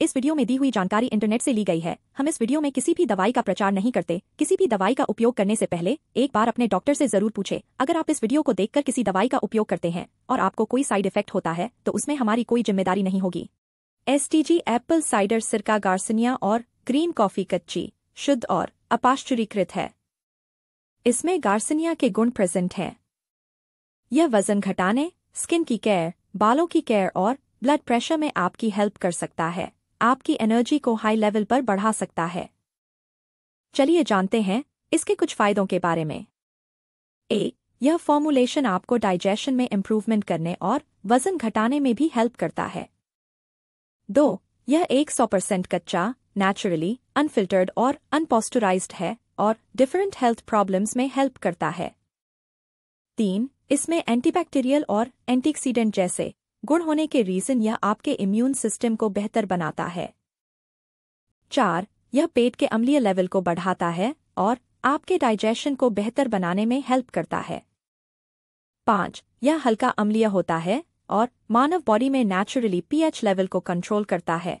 इस वीडियो में दी हुई जानकारी इंटरनेट से ली गई है हम इस वीडियो में किसी भी दवाई का प्रचार नहीं करते किसी भी दवाई का उपयोग करने से पहले एक बार अपने डॉक्टर से जरूर पूछे अगर आप इस वीडियो को देखकर किसी दवाई का उपयोग करते हैं और आपको कोई साइड इफेक्ट होता है तो उसमें हमारी कोई जिम्मेदारी नहीं होगी एस एप्पल साइडर सिरका गार्सिनिया और ग्रीन कॉफी कच्ची शुद्ध और अपाश्चुरीकृत है इसमें गार्सिनिया के गुण प्रेजेंट है यह वजन घटाने स्किन की केयर बालों की केयर और ब्लड प्रेशर में आपकी हेल्प कर सकता है आपकी एनर्जी को हाई लेवल पर बढ़ा सकता है चलिए जानते हैं इसके कुछ फायदों के बारे में ए यह फॉर्मुलेशन आपको डाइजेशन में इम्प्रूवमेंट करने और वजन घटाने में भी हेल्प करता है दो यह एक सौ परसेंट कच्चा नेचुरली अनफिल्टर्ड और अनपोस्टराइज्ड है और डिफरेंट हेल्थ प्रॉब्लम्स में हेल्प करता है तीन इसमें एंटीबैक्टीरियल और एंटीक्सीडेंट जैसे गुण होने के रीजन यह आपके इम्यून सिस्टम को बेहतर बनाता है चार यह पेट के अम्लीय लेवल को बढ़ाता है और आपके डाइजेशन को बेहतर बनाने में हेल्प करता है पाँच यह हल्का अम्लीय होता है और मानव बॉडी में नेचुरली पीएच लेवल को कंट्रोल करता है